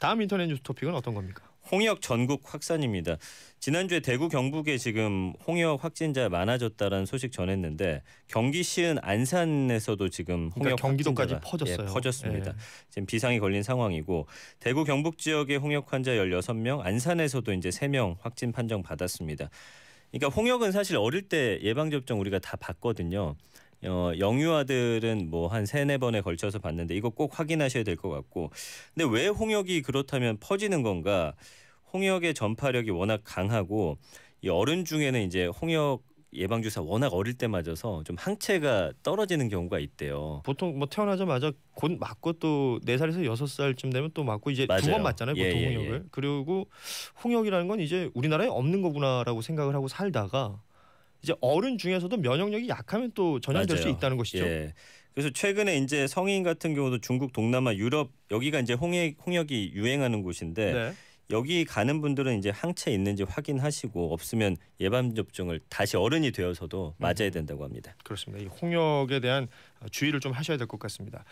다음 인터넷 뉴스 토픽은 어떤 겁니까? 홍역 전국 확산입니다. 지난주에 대구 경북에 지금 홍역 확진자 많아졌다라는 소식 전했는데 경기 시은 안산에서도 지금 그러니까 홍역 그러니까 경기도까지 퍼졌어요. 예, 퍼졌습니다. 예. 지금 비상이 걸린 상황이고 대구 경북 지역의 홍역 환자 16명, 안산에서도 이제 3명 확진 판정 받았습니다. 그러니까 홍역은 사실 어릴 때 예방 접종 우리가 다 받거든요. 어, 영유아들은 뭐 한 세네 번에 걸쳐서 봤는데 이거 꼭 확인하셔야 될 것 같고 근데 왜 홍역이 그렇다면 퍼지는 건가? 홍역의 전파력이 워낙 강하고 이 어른 중에는 이제 홍역 예방주사 워낙 어릴 때 맞아서 좀 항체가 떨어지는 경우가 있대요. 보통 뭐 태어나자마자 곧 맞고 또 네살에서 여섯 살쯤 되면 또 맞고 이제 두 번 맞잖아요. 보통 예, 예, 예. 홍역을. 예. 그리고 홍역이라는 건 이제 우리나라에 없는 거구나라고 생각을 하고 살다가 이제 어른 중에서도 면역력이 약하면 또 전염될 맞아요. 수 있다는 것이죠. 예. 그래서 최근에 이제 성인 같은 경우도 중국 동남아 유럽 여기가 이제 홍해, 홍역이 유행하는 곳인데 네. 여기 가는 분들은 이제 항체 있는지 확인하시고 없으면 예방 접종을 다시 어른이 되어서도 맞아야 음. 된다고 합니다. 그렇습니다. 이 홍역에 대한 주의를 좀 하셔야 될 것 같습니다.